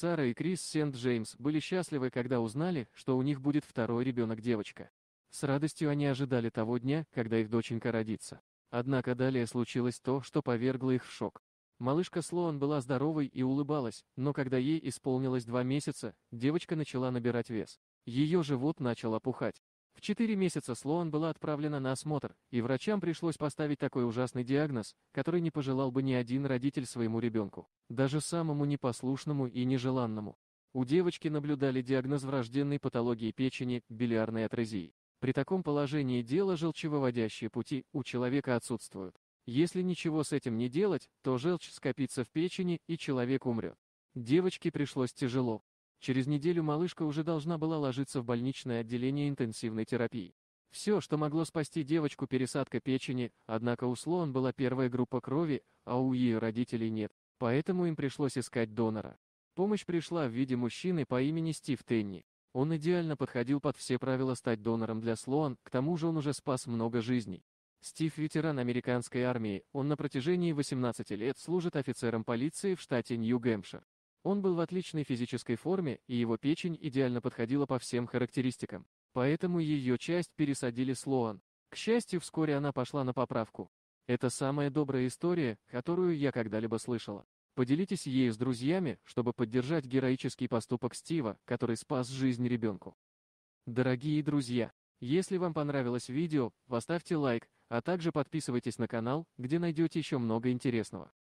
Сара и Крис Сент-Джеймс были счастливы, когда узнали, что у них будет второй ребенок-девочка. С радостью они ожидали того дня, когда их доченька родится. Однако далее случилось то, что повергло их в шок. Малышка Слоан была здоровой и улыбалась, но когда ей исполнилось два месяца, девочка начала набирать вес. Ее живот начал опухать. В 4 месяца Слоан была отправлена на осмотр, и врачам пришлось поставить такой ужасный диагноз, который не пожелал бы ни один родитель своему ребенку, даже самому непослушному и нежеланному. У девочки наблюдали диагноз врожденной патологии печени, билиарной атрезии. При таком положении дела желчевыводящие пути у человека отсутствуют. Если ничего с этим не делать, то желчь скопится в печени, и человек умрет. Девочке пришлось тяжело. Через неделю малышка уже должна была ложиться в больничное отделение интенсивной терапии. Все, что могло спасти девочку пересадка печени, однако у Слоан была первая группа крови, а у ее родителей нет, поэтому им пришлось искать донора. Помощь пришла в виде мужчины по имени Стив Тенни. Он идеально подходил под все правила стать донором для Слоан, к тому же он уже спас много жизней. Стив – ветеран американской армии, он на протяжении 18 лет служит офицером полиции в штате Нью-Гэмпшир. Он был в отличной физической форме, и его печень идеально подходила по всем характеристикам. Поэтому ее часть пересадили Слоан. К счастью, вскоре она пошла на поправку. Это самая добрая история, которую я когда-либо слышала. Поделитесь ею с друзьями, чтобы поддержать героический поступок Стива, который спас жизнь ребенку. Дорогие друзья, если вам понравилось видео, поставьте лайк, а также подписывайтесь на канал, где найдете еще много интересного.